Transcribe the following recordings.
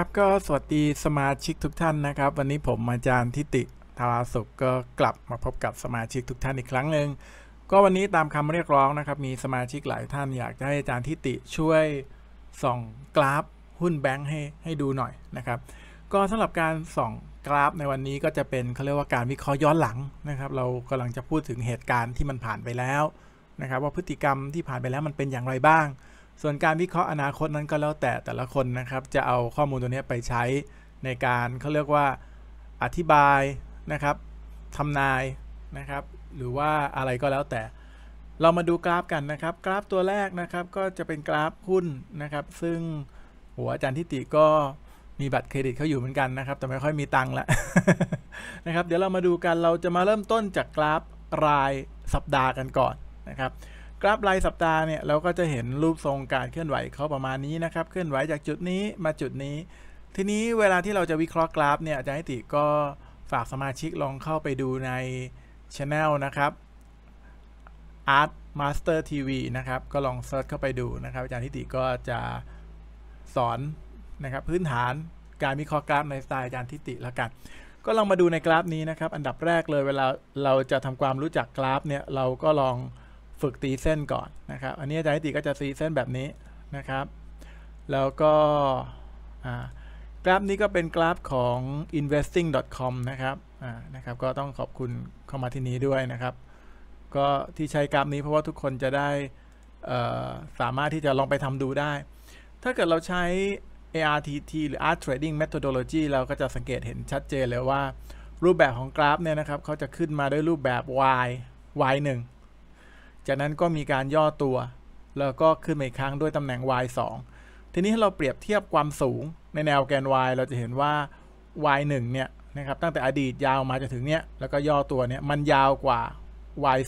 ครับก็สวัสดีสมาชิกทุกท่านนะครับ วันนี้ผมอาจารย์ทิติธาราสุขก็กลับมาพบกับสมาชิกทุกท่านอีกครั้งหนึ่งก็วันนี้ตามคำเรียกร้องนะครับมีสมาชิกหลายท่านอยากให้อาจารย์ทิติช่วยส่องกราฟหุ้นแบงค์ให้ให้ดูหน่อยนะครับ ก็สำหรับการส่องกราฟในวันนี้ก็จะเป็นเขาเรียกว่าการวิเคราะห์ย้อนหลังนะครับเรากำลังจะพูดถึงเหตุการณ์ที่มันผ่านไปแล้วนะครับว่าพฤติกรรมที่ผ่านไปแล้วมันเป็นอย่างไรบ้างส่วนการวิเคราะห์อนาคตนั้นก็แล้วแต่แต่ละคนนะครับ จะเอาข้อมูลตัวนี้ไปใช้ในการเขาเรียกว่าอธิบายนะครับทำนายนะครับ หรือว่าอะไรก็แล้วแต่ เรามาดูกราฟกันนะครับ กราฟตัวแรกนะครับก็จะเป็นกราฟหุ้นนะครับ ซึ่งหัวอาจารย์ทิติก็มีบัตรเครดิตเขาอยู่เหมือนกันนะครับแต่ไม่ค่อยมีตังค์ละนะครับ เดี๋ยวเรามาดูกันเราจะมาเริ่มต้นจากกราฟรายสัปดาห์กันก่อนนะครับกราฟรายสัปดาห์เนี่ยเราก็จะเห็นรูปทรงการเคลื่อนไหวเขาประมาณนี้นะครับเคลื่อนไหวจากจุดนี้มาจุดนี้ ทีนี้เวลาที่เราจะวิเคราะห์กราฟเนี่ยอาจารย์ติก็ฝากสมาชิกลองเข้าไปดูในช anel นะครับ Art Master TV นะครับก็ลองเซิร์ชเข้าไปดูนะครับอาจารย์ทิติก็จะสอนนะครับพื้นฐานการวิเคราะห์กราฟ ในสไตล์อาจารย์ทิติแล้วกัน ก็ลองมาดูในกราฟนี้นะครับ อันดับแรกเลยเวลาเราจะทำความรู้จักกราฟเนี่ยเราก็ลองฝึกตีเส้นก่อนนะครับ อันนี้อาจารย์ติก็จะตีเส้นแบบนี้นะครับ แล้วก็กราฟนี้ก็เป็นกราฟของ investing.com นะครับนะครับก็ต้องขอบคุณเข้ามาที่นี้ด้วยนะครับ ก็ที่ใช้กราฟนี้เพราะว่าทุกคนจะได้สามารถที่จะลองไปทำดูได้ ถ้าเกิดเราใช้ ARTT หรือ Art Trading Methodology เราก็จะสังเกตเห็นชัดเจนเลยว่า รูปแบบของกราฟเนี่ยนะครับเขาจะขึ้นมาด้วยรูปแบบ Y Y1 จากนั้นก็มีการย่อตัว แล้วก็ขึ้นมาอีกครั้งด้วยตำแหน่ง y 2ทีนี้ถ้าเราเปรียบเทียบความสูงในแนวแกน y เราจะเห็นว่า y 1เนี่ยนะครับตั้งแต่อดีตยาวมาจนถึงเนี้ยแล้วก็ย่อตัวเนี่ย มันยาวกว่า y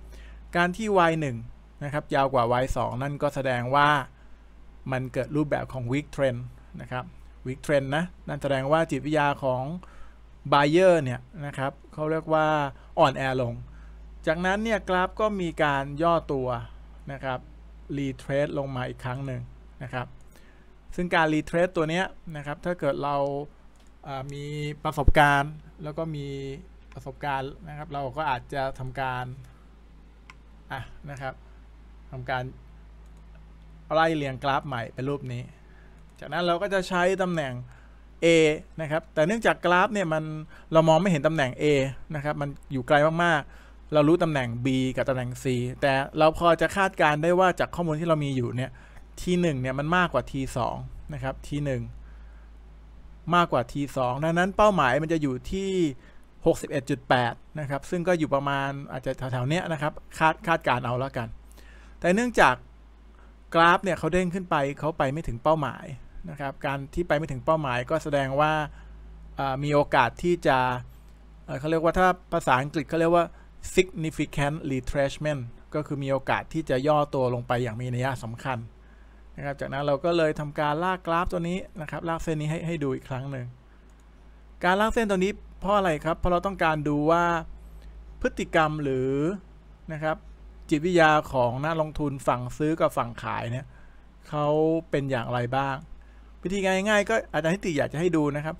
2การที่ y 1นะครับยาวกว่า y 2นั่นก็แสดงว่ามันเกิดรูปแบบของ weak trend นะครับ weak trend นะนั่นแสดงว่าจิตวิทยาของ buyer เนี่ยนะครับเขาเรียกว่าอ่อนแอลงจากนั้นเนี่ยกราฟก็มีการย่อตัวนะครับรีเทรสลงมาอีกครั้งหนึ่งนะครับซึ่งการรีเทรสตัวนี้นะครับถ้าเกิดเราามีประสบการณ์แล้วก็มีประสบการณ์นะครับ เราก็อาจจะทำการ อ่ะนะครับทำการ ไล่เรียงกราฟใหม่เป็นรูปนี้ จากนั้นเราก็จะใช้ตำแหน่ง A นะครับแต่เนื่องจากกราฟเนี่ยมันเรามองไม่เห็นตำแหน่ง A นะครับมันอยู่ไกลมาก ๆเรารู้ตำแหน่ง B กับตำแหน่ง C แต่เราพอจะคาดการได้ว่าจากข้อมูลที่เรามีอยู่เนี่ย T1 เนี่ยมันมากกว่า T2 นะครับ T1 มากกว่า T2 ดังนั้นเป้าหมายมันจะอยู่ที่61.8นะครับ ซึ่งก็อยู่ประมาณอาจจะแถวๆเนี้ยนะครับ คาดคาดการเอาแล้วกัน แต่เนื่องจากกราฟเนี่ยเขาเด้งขึ้นไปเขาไปไม่ถึงเป้าหมายนะครับ การที่ไปไม่ถึงเป้าหมาย ก็แสดงว่ามีโอกาสที่จะเขาเรียกว่าถ้าภาษาอังกฤษเขาเรียกว่า significant retracement ก็คือมีโอกาสที่จะย่อตัวลงไปอย่างมีนัยสำคัญนะครับ จากนั้นเราก็เลยทำการลากกราฟตัวนี้นะครับ ลากเส้นนี้ให้ให้ดูอีกครั้งหนึ่ง การลากเส้นตัวนี้เพราะอะไรครับ เพราะเราต้องการดูว่าพฤติกรรมหรือนะครับจิตวิทยาของนักลงทุนฝั่งซื้อกับฝั่งขายเนี่ยเขาเป็นอย่างไรบ้าง วิธีง่ายๆ ก็อาจารย์ทิติอยากจะให้ดูนะครับ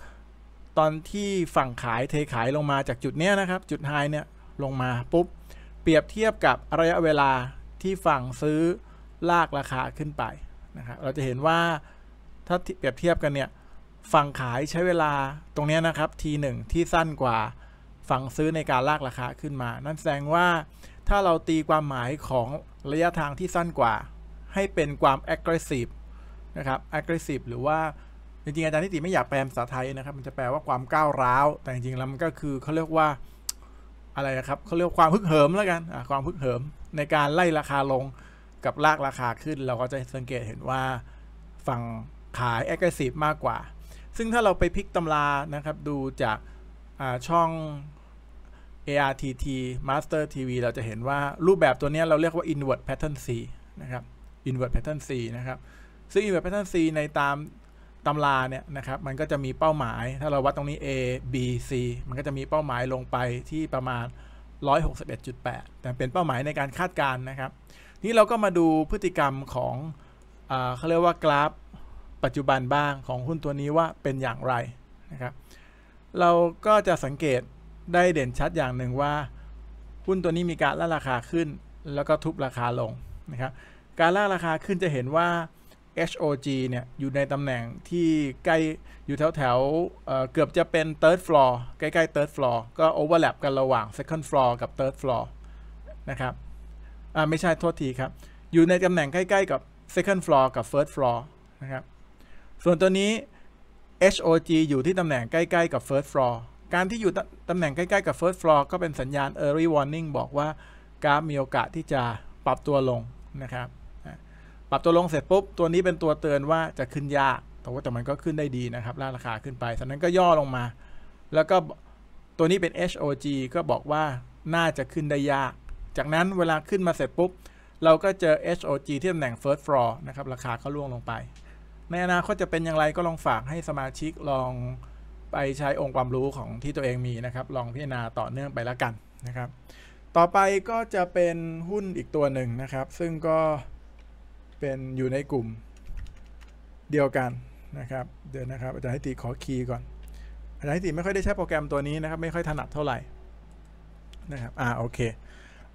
ตอนที่ฝั่งขายเทขายลงมาจากจุดเนี้ยนะครับ จุดไฮเนี่ยลงมาปุ๊บเปรียบเทียบกับระยะเวลาที่ฝั่งซื้อลากราคาขึ้นไปนะครับเราจะเห็นว่าถ้าเปรียบเทียบกันเนี่ยฝั่งขายใช้เวลาตรงนี้นะครับท่งที่สั้นกว่า ฝั่งซื้อในการลากราคาขึ้นมา นั่นแสดงว่า ถ้าเราตีความหมายของระยะทางที่สั้นกว่า ให้เป็นความ aggressive นะครับ aggressive หรือว่าจริงๆอาจารย์นิติไม่อยากแปลภาษาไทยนะครับมันจะแปลว่าความก้าวร้าวแต่จริงๆแล้วมันก็คือเขาเรียกว่าอะไรครับเขาเรียกความพึกเหิมแล้วกัน ความพึกเหิมในการไล่ราคาลงกับลากราคาขึ้น เราก็จะสังเกตเห็นว่าฝั่งขาย aggressive มากกว่า ซึ่งถ้าเราไปพลิกตำรานะครับดูจากช่อง ARTT Master TV เราจะเห็นว่ารูปแบบตัวนี้เราเรียกว่า inward pattern C นะครับ inward pattern C นะครับ ซึ่ง inward pattern C ในตามตำราเนี่ยนะครับมันก็จะมีเป้าหมายถ้าเราวัดตรงนี้ A B C มันก็จะมีเป้าหมายลงไปที่ประมาณ 161.8แต่เป็นเป้าหมายในการคาดการณ์นะครับ นี้เราก็มาดูพฤติกรรมของอเขาเรียกว่ากราฟปัจจุบันบ้างของหุ้นตัวนี้ว่าเป็นอย่างไรนะครับเราก็จะสังเกตได้เด่นชัดอย่างหนึ่งว่า หุ้นตัวนี้มีการล่าราคาขึ้น แล้วก็ทุบราคาลงนะครับ การล่าราคาขึ้นจะเห็นว่า HOG เนี่ยอยู่ในตำแหน่งที่ใกล้อยู่แถวแถวเกือบจะเป็น third floor ใกล้ๆ third floor ก็ overlap กันระหว่าง second floor กับ third floor นะครับอ่าไม่ใช่โทษทีครับ อยู่ในตำแหน่งใกล้ๆกับ second floor กับ first floor นะครับส่วนตัวนี้ HOG อยู่ที่ตำแหน่งใกล้ๆกับ first floor การที่อยู่ตำแหน่งใกล้ๆกับ first floor ก็เป็นสัญญาณ early warning บอกว่ากราฟมีโอกาสที่จะปรับตัวลงนะครับปรับตัวลงเสร็จปุ๊บตัวนี้เป็นตัวเตือนว่าจะขึ้นยาก แต่ว่าแต่มันก็ขึ้นได้ดีนะครับล่าราคาขึ้นไปจากนั้นก็ย่อลงมา แล้วก็ตัวนี้เป็น HOG ก็บอกว่าน่าจะขึ้นได้ยาก จากนั้นเวลาขึ้นมาเสร็จปุ๊บ เราก็เจอ HOG ที่ตำแหน่ง first floor นะครับ ราคาก็ล่วงลงไป ในอนาคตจะเป็นอย่างไรก็ลองฝากให้สมาชิกลองไปใช้องค์ความรู้ของที่ตัวเองมีนะครับ ลองพิจารณาต่อเนื่องไปละกันนะครับ ต่อไปก็จะเป็นหุ้นอีกตัวหนึ่งนะครับ ซึ่งก็เป็นอยู่ในกลุ่มเดียวกันนะครับเดี๋ยวนะครับอาจารย์ให้ติขอคีย์ก่อนอาจารย์ให้ติไม่ค่อยได้ใช้โปรแกรมตัวนี้นะครับไม่ค่อยถนัดเท่าไหร่นะครับอ่าโอเค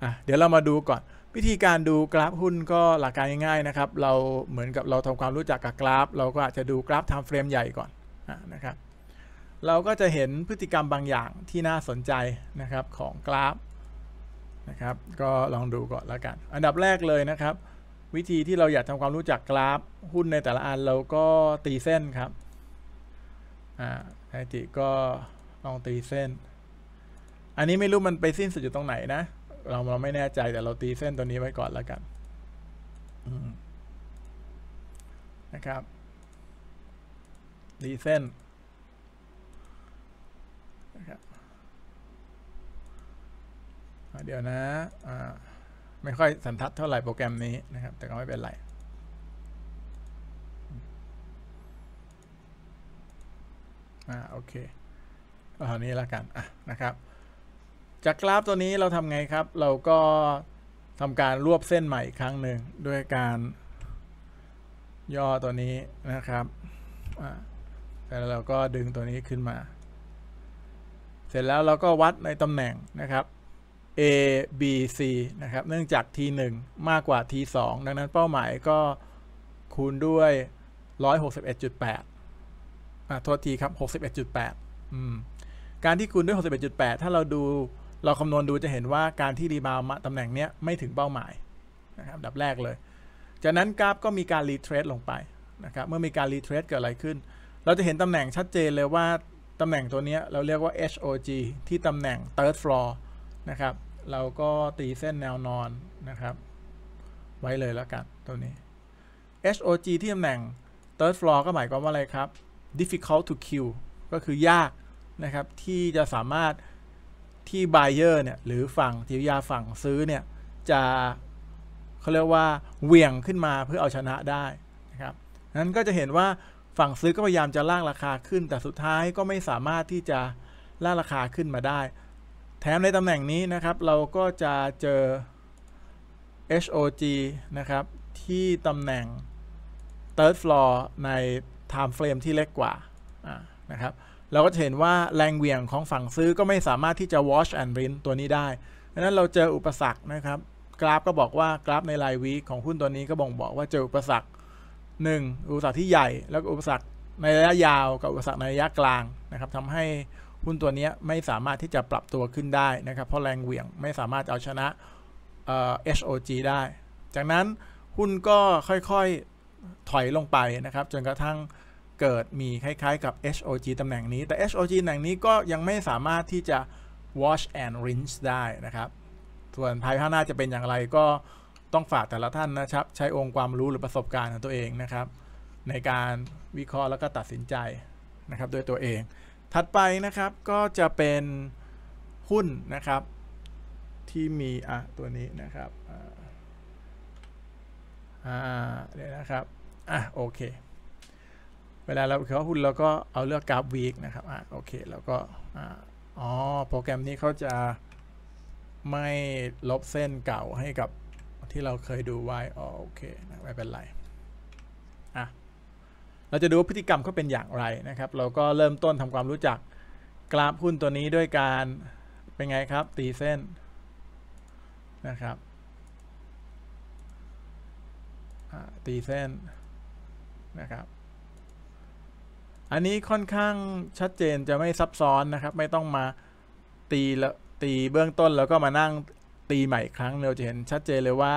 อ่ะเดี๋ยวเรามาดูก่อนวิธีการดูกราฟหุ้นก็หลักการง่ายๆนะครับ เราเหมือนกับเราทำความรู้จักกับกราฟเราก็อาจจะดูกราฟทำเฟรมใหญ่ก่อนนะครับ เราก็จะเห็นพฤติกรรมบางอย่างที่น่าสนใจนะครับของกราฟนะครับ ก็ลองดูก่อนแล้วกันอันดับแรกเลยนะครับวิธีที่เราอยากทำความรู้จักกราฟ หุ้นในแต่ละอันเราก็ตีเส้นครับ อ่าไทติก็ลองตีเส้น อันนี้ไม่รู้มันไปสิ้นสุดอยู่ตรงไหนนะ เราเราไม่แน่ใจแต่เราตีเส้นตัวนี้ไว้ก่อนแล้วกัน นะครับ ตีเส้น นะครับ เดี๋ยวนะ อ่าไม่ค่อยสันทัดเท่าไหร่โปรแกรมนี้นะครับแต่ก็ไม่เป็นไรอ่าโอเคเอานี้แล้วกันอ่ะนะครับจากกราฟตัวนี้เราทำไงครับ เราก็ทำการรวบเส้นใหม่อีกครั้งหนึ่งด้วยการ ย่อตัวนี้นะครับอ่าแล้วเราก็ดึงตัวนี้ขึ้นมา เสร็จแล้วเราก็วัดในตำแหน่งนะครับ A B C นะครับ เนื่องจาก T 1มากกว่า T 2ดังนั้นเป้าหมายก็คูณด้วย 161.8 อ่โทษทีครับ 61.8อการที่คูณด้วย 61.8 ถ้าเราดู เราคำนวณดูจะเห็นว่าการที่รีบาวมาตำแหน่งเนี้ยไม่ถึงเป้าหมายนะครับดับแรกเลย จากนั้นกราฟก็มีการรีเทรสลงไปนะครับ เมื่อมีการรีเทรสเกิดอะไรขึ้น เราจะเห็นตำแหน่งชัดเจนเลยว่าตำแหน่งตัวนี้เราเรียกว่า HOG ที่ตำแหน่ง third floor นะครับ เราก็ตีเส้นแนวนอนนะครับ ไว้เลยแล้วกันตัวนี้ HOG ที่ตำแหน่ง third floor ก็หมายความว่าอะไรครับ difficult to kill ก็คือยากนะครับที่จะสามารถที่ buyer เนี่ยหรือฝั่งทิวยาฝั่งซื้อเนี่ย จะเขาเรียกว่าเหวี่ยงขึ้นมาเพื่อเอาชนะได้นะครับนั้นก็จะเห็นว่าฝั่งซื้อก็พยายามจะล่างราคาขึ้นแต่สุดท้ายก็ไม่สามารถที่จะล่างราคาขึ้นมาได้ถมในตำแหน่งนี้นะครับ เราก็จะเจอ HOG นะครับ ที่ตำแหน่ง third floor ใน time frame ที่เล็กกว่านะครับเราก็จะเห็นว่าแรงเหวี่ยงของฝั่งซื้อก็ไม่สามารถที่จะ w a t c h and r i n ตัวนี้ได้เพราะนั้นเราเจออุปสรรคนะครับ กราฟก็บอกว่ากราฟในรายวีของหุ้นตัวนี้ก็บ่งบอกว่าเจออุปสรรค 1. อุปสรรคที่ใหญ่ แล้วก็อุปสรรคในระยะยาวกับอุปสรรคในระยะกลางนะครับทำให้หุ้นตัวนี้ไม่สามารถที่จะปรับตัวขึ้นได้นะครับ เพราะแรงเหวี่ยงไม่สามารถเอาชนะเอ่อ HOG ได้ จากนั้นหุ้นก็ค่อยๆถอยลงไปนะครับ จนกระทั่งเกิดมีคล้ายๆกับ HOG ตำแหน่งนี้ แต่ HOG ตำแหน่งนี้ก็ยังไม่สามารถที่จะ wash and rinse ได้นะครับ ส่วนภายภาคหน้าจะเป็นอย่างไรก็ต้องฝากแต่ละท่านนะครับใช้องค์ความรู้หรือประสบการณ์ของตัวเองนะครับในการวิเคราะห์แล้วก็ตัดสินใจนะครับด้วยตัวเองถัดไปนะครับก็จะเป็นหุ้นนะครับที่มีอ่ะตัวนี้นะครับอ่าเดี๋ยวนะครับอ่ะโอเคเวลาเราเขียนหุ้นเราก็เอาเลือกกราฟวีคนะครับอ่ะโอเคแล้วก็อ๋อโปรแกรมนี้เขาจะไม่ลบเส้นเก่าให้กับที่เราเคยดูไว้อ๋อโอเคไม่เป็นไรเราจะดูว่าพฤติกรรมเขาเป็นอย่างไรนะครับ เราก็เริ่มต้นทำความรู้จักกราฟหุ้นตัวนี้ด้วยการเป็นไงครับ ตีเส้นนะครับตีเส้นนะครับ อันนี้ค่อนข้างชัดเจนจะไม่ซับซ้อนนะครับ ไม่ต้องมาตีแล้วตีเบื้องต้นแล้วก็มานั่งตีใหม่ครั้งเราจะเห็นชัดเจนเลยว่า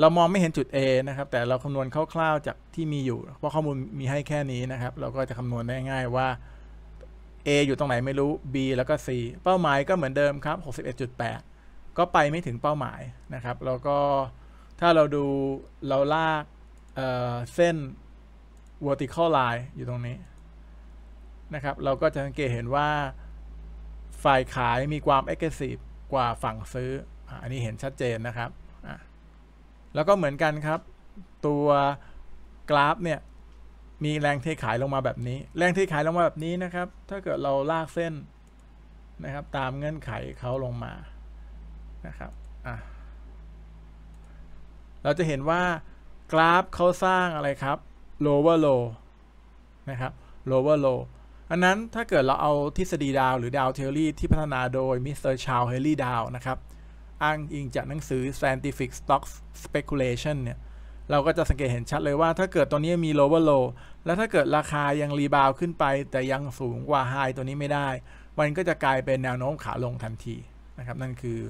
เรามองไม่เห็นจุด A นะครับ แต่เราคำนวณคร่าวๆจากที่มีอยู่ เพราะข้อมูลมีให้แค่นี้นะครับ เราก็จะคำนวณได้ง่ายว่า A อยู่ตรงไหนไม่รู้ B แล้วก็ C เป้าหมายก็เหมือนเดิมครับ 61.8 ก็ไปไม่ถึงเป้าหมายนะครับแล้วก็ถ้าเราดูเราลากเเส้น vertical line อยู่ตรงนี้นะครับ เราก็จะสังเกตเห็นว่า ฝ่ายขายมีความ aggressive กว่าฝั่งซื้ออันนี้เห็นชัดเจนนะครับแล้วก็เหมือนกันครับ ตัวกราฟเนี่ยมีแรงเทขายลงมาแบบนี้ แรงเทขายลงมาแบบนี้นะครับ ถ้าเกิดเราลากเส้นนะครับ ตามเงื่อนไขเขาลงมานะครับอ่ะเราจะเห็นว่ากราฟเขาสร้างอะไรครับ lower low นะครับ lower low อันนั้นถ้าเกิดเราเอาทฤษฎีดาว หรือดาวเทอรี่ที่พัฒนาโดยมิสเตอร์ชาลเฮลลี่ดาวนะครับอ้างอิงจากหนังสือ Scientific Stock Speculation เนี่ย เราก็จะสังเกตเห็นชัดเลยว่าถ้าเกิดตัวนี้มี lower low แล้วถ้าเกิดราคายังรีบาวขึ้นไปแต่ยังสูงกว่า high ตัวนี้ไม่ได้ มันก็จะกลายเป็นแนวโน้มขาลงทันทีนะครับ นั่นคือ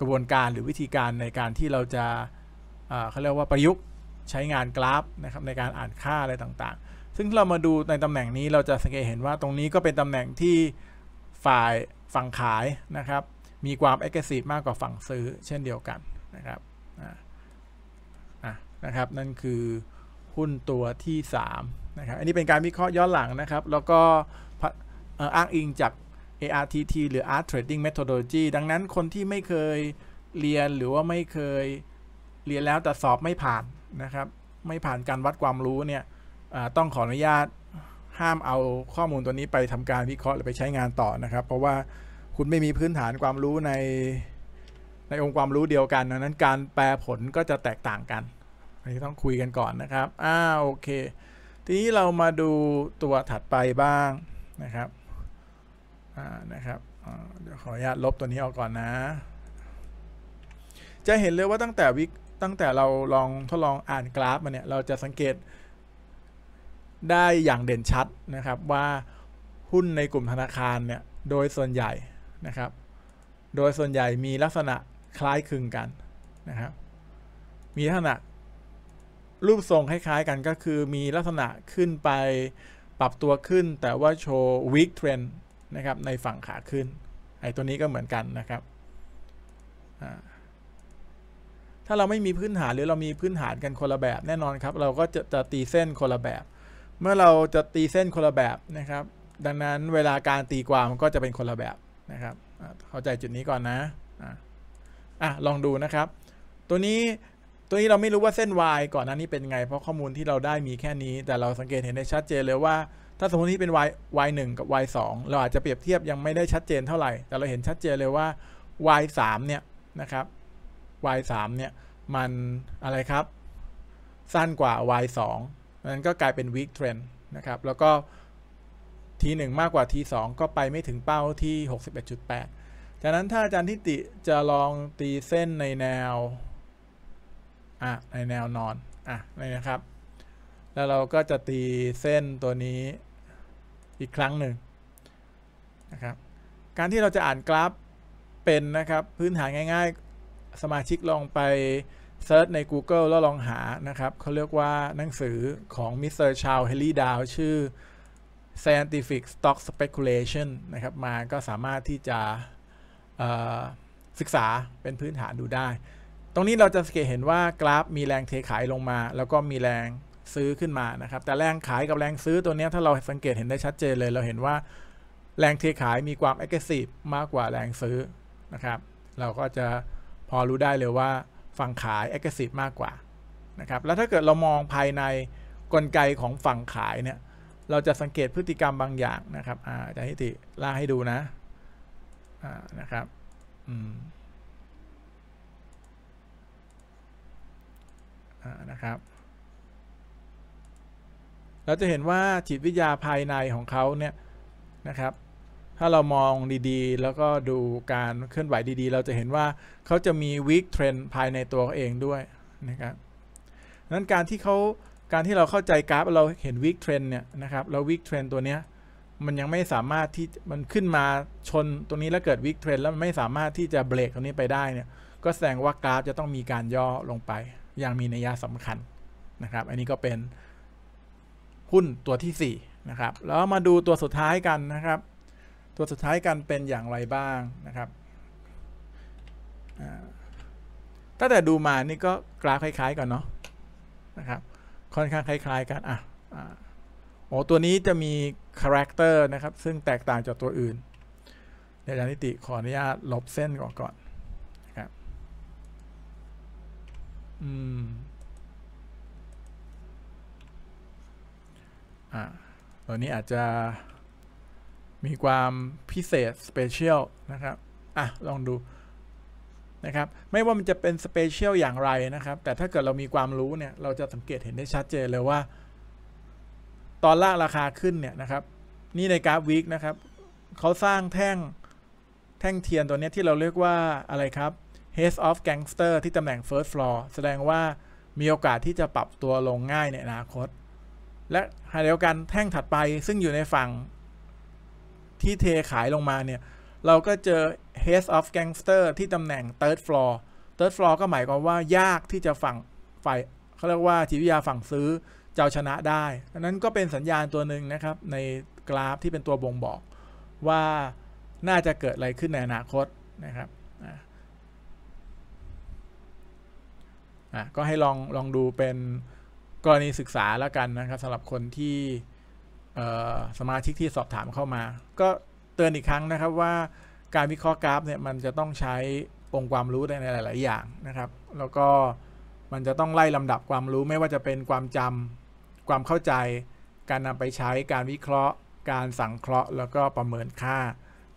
กระบวนการหรือวิธีการในการที่เราจะ เขาเรียกว่าประยุกต์ใช้งานกราฟนะครับในการอ่านค่าอะไรต่างๆ ซึ่งเรามาดูในตำแหน่งนี้เราจะสังเกตเห็นว่าตรงนี้ก็เป็นตำแหน่งที่ฝ่ายฝั่งขายนะครับมีความ aggressive มากกว่าฝั่งซื้อเช่นเดียวกันนะครับนะครับนั่นคือหุ้นตัวที่3นะครับอันนี้เป็นการวิเคราะห์ย้อนหลังนะครับ แล้วก็อ้างอิงจาก ARTT หรือ Art Trading Methodology ดังนั้นคนที่ไม่เคยเรียนหรือว่าไม่เคยเรียนแล้วแต่สอบไม่ผ่านนะครับ ไม่ผ่านการวัดความรู้เนี่ยต้องขออนุญาตห้ามเอาข้อมูลตัวนี้ไปทำการวิเคราะห์หรือไปใช้งานต่อนะครับ เพราะว่าคุณไม่มีพื้นฐานความรู้ใน ในองค์ความรู้เดียวกันดังนั้นการแปลผลก็จะแตกต่างกันอันนี้ต้องคุยกันก่อนนะครับอ่าโอเค ทีนี้เรามาดูตัวถัดไปบ้างนะครับ อ่านะครับเดี๋ยวขออนุญาตลบตัวนี้ออกก่อนนะ จะเห็นเลยว่าตั้งแต่วิก ตั้งแต่เราลองทดลองอ่านกราฟมาเนี่ย เราจะสังเกต ได้อย่างเด่นชัดนะครับว่าหุ้นในกลุ่มธนาคารเนี่ย โดยส่วนใหญ่นะครับ โดยส่วนใหญ่มีลักษณะคล้ายคลึงกันนะครับมีลักษณะรูปทรงคล้ายๆกันก็คือมีลักษณะขึ้นไปปรับตัวขึ้นแต่ว่าโชว์ weak trend นะครับในฝั่งขาขึ้นไอ้ตัวนี้ก็เหมือนกันนะครับถ้าเราไม่มีพื้นฐานหรือเรามีพื้นฐานกันคนละแบบแน่นอนครับเราก็จะจะตีเส้นคนละแบบ เมื่อเราจะตีเส้นคนละแบบนะครับดังนั้นเวลาการตีความก็จะเป็นคนละแบบนะครับ เข้าใจจุดนี้ก่อนนะอ่ะลองดูนะครับ ตัวนี้ ตัวนี้เราไม่รู้ว่าเส้น y ก่อนหน้านี้เป็นไง เพราะข้อมูลที่เราได้มีแค่นี้ แต่เราสังเกตเห็นได้ชัดเจนเลยว่า ถ้าสมมติที่เป็น y y 1กับ y 2เราอาจจะเปรียบเทียบยังไม่ได้ชัดเจนเท่าไหร่ แต่เราเห็นชัดเจนเลยว่า y 3เนี่ยนะครับ y 3เนี่ย มันอะไรครับ สั้นกว่า y 2นั้นก็กลายเป็น weak trend นะครับ แล้วก็ทีหนึ่งมากกว่าทีสองก็ไปไม่ถึงเป้าที่ 61.8จากนั้นถ้าอาจารย์ทิติจะลองตีเส้นในแนว อ่ะในแนวนอนอ่ะนี่นะครับ แล้วเราก็จะตีเส้นตัวนี้อีกครั้งหนึ่งนะครับ การที่เราจะอ่านกราฟเป็นนะครับ พื้นฐานง่ายๆสมาชิกลองไปเซิร์ชใน Google แล้วลองหานะครับเขาเรียกว่าหนังสือของมิสเตอร์ชาวเฮลลี่ดาวชื่อ scientific stock speculation นะครับมาก็สามารถที่จะศึกษาเป็นพื้นฐานดูได้ ตรงนี้เราจะสังเกตเห็นว่ากราฟมีแรงเทขายลงมา แล้วก็มีแรงซื้อขึ้นมานะครับ แต่แรงขายกับแรงซื้อตัวนี้ถ้าเราสังเกตเห็นได้ชัดเจนเลย เราเห็นว่า แรงเทขายมีความ aggressive มากกว่าแรงซื้อนะครับ เราก็จะพอรู้ได้เลยว่าฝั่งขาย aggressive มากกว่านะครับแล้วถ้าเกิดเรามองภายในกลไกของฝั่งขายเนี่ยเราจะสังเกตพฤติกรรมบางอย่างนะครับอาจารย์ฮิติล่าให้ดูนะนะครับนะครับ เราจะเห็นว่าจิตวิทยาภายในของเขาเนี่ยนะครับ ถ้าเรามองดีๆ แล้วก็ดูการเคลื่อนไหวดีๆ เราจะเห็นว่าเขาจะมีวิกเทรนภายในตัวเขาเองด้วยนะครับนั้นการที่เขาการที่เราเข้าใจกราฟเราเห็นวิกเทรนเนี่ยนะครับ แล้ววิกเทรนตัวเนี้ยมันยังไม่สามารถที่มันขึ้นมาชนตรงนี้แล้วเกิดวิกเทรนแล้วมันไม่สามารถที่จะเบรกตรงนี้ไปได้เนี่ย ก็แสดงว่ากราฟจะต้องมีการย่อลงไปอย่างมีนัยสำคัญนะครับ อันนี้ก็เป็นหุ้นตัวที่4นะครับแล้วมาดูตัวสุดท้ายกันนะครับ ตัวสุดท้ายกันเป็นอย่างไรบ้างนะครับตั้งแต่ดูมานี่ก็กราฟคล้ายๆกันเนาะนะครับค่อนข้างคล้ายๆกัน อ่ะโอ้ตัวนี้จะมีคาแรคเตอร์นะครับ ซึ่งแตกต่างจากตัวอื่นในอาายนิติขออนุญาตลบเส้นก่อนก่อนนะครับอืม อ่ะตัวนี้อาจจะมีความพิเศษสเปเชียลนะครับ อ่ะ ลองดูนะครับไม่ว่ามันจะเป็นสเปเชียลอย่างไรนะครับ แต่ถ้าเกิดเรามีความรู้เนี่ย เราจะสังเกตเห็นได้ชัดเจนเลยว่า ตอนล่าราคาขึ้นเนี่ยนะครับ นี่ในกราฟวีคนะครับ เขาสร้างแท่งแท่งเทียนตัวนี้ที่เราเรียกว่าอะไรครับ Head of Gangster ที่ตำแหน่ง First Floor แสดงว่ามีโอกาสที่จะปรับตัวลงง่ายในอนาคต และหาเดียวกันแท่งถัดไปซึ่งอยู่ในฝั่งที่เทขายลงมาเนี่ยเราก็เจอ Head of Gangster ที่ตำแหน่ง Third Floor Third Floor ก็หมายความว่ายากที่จะฝั่งฝ่ายเขาเรียกว่าจิตวิทยาฝั่งซื้อจะาชนะได้ันนั้นก็เป็นสัญญาณตัวหนึ่งนะครับ ในกราฟที่เป็นตัวบ่งบอกว่าน่าจะเกิดอะไรขึ้นในอนาคตนะครับอ่ะก็ให้ลองลองดูเป็นกรณีศึกษาแล้วกันนะครับสำหรับคนที่สมาชิกที่สอบถามเข้ามาก็ตือนอีกครั้งนะครับว่าการวิเคราะห์กราฟเนี่ยมันจะต้องใช้องค์ความรู้ในหลาย ๆ อย่างนะครับ แล้วก็มันจะต้องไล่ลำดับความรู้ไม่ว่าจะเป็นความจำความเข้าใจ การนำไปใช้การวิเคราะห์ การสังเคราะห์ แล้วก็ประเมินค่า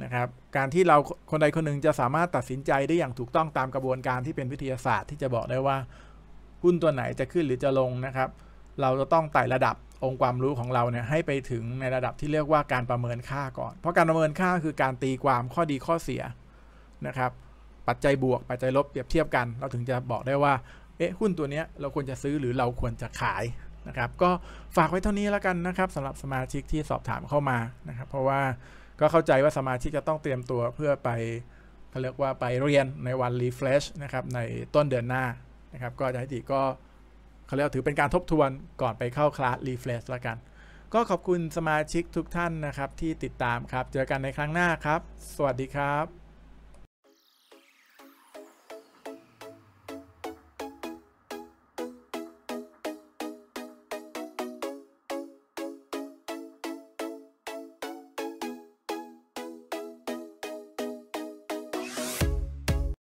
นะครับ การที่เราคนใดคนหนึ่งจะสามารถตัดสินใจได้อย่างถูกต้องตามกระบวนการที่เป็นวิทยาศาสตร์ ที่จะบอกได้ว่าหุ้นตัวไหนจะขึ้นหรือจะลงนะครับ เราจะต้องไต่ระดับองค์ความรู้ของเราเนี่ยให้ไปถึงในระดับที่เรียกว่าการประเมินค่าก่อน เพราะการประเมินค่าคือการตีความข้อดีข้อเสียนะครับ ปัจจัยบวกปัจจัยลบเปรียบเทียบกัน เราถึงจะบอกได้ว่า เอ๊ะหุ้นตัวเนี้ยเราควรจะซื้อหรือเราควรจะขายนะครับ ก็ฝากไว้เท่านี้แล้วกันนะครับสำหรับสมาชิกที่สอบถามเข้ามานะครับ เพราะว่าก็เข้าใจว่าสมาชิกจะต้องเตรียมตัวเพื่อไปเขาเรียกว่าไปเรียนในวันรีเฟรชนะครับในต้นเดือนหน้านะครับก็อาจารย์ติก็เขาเรียกถือเป็นการทบทวนก่อนไปเข้าคลาสรีเฟลชละกัน ก็ขอบคุณสมาชิกทุกท่านนะครับที่ติดตามครับเจอกันในครั้งหน้าครับ สวัสดีครับ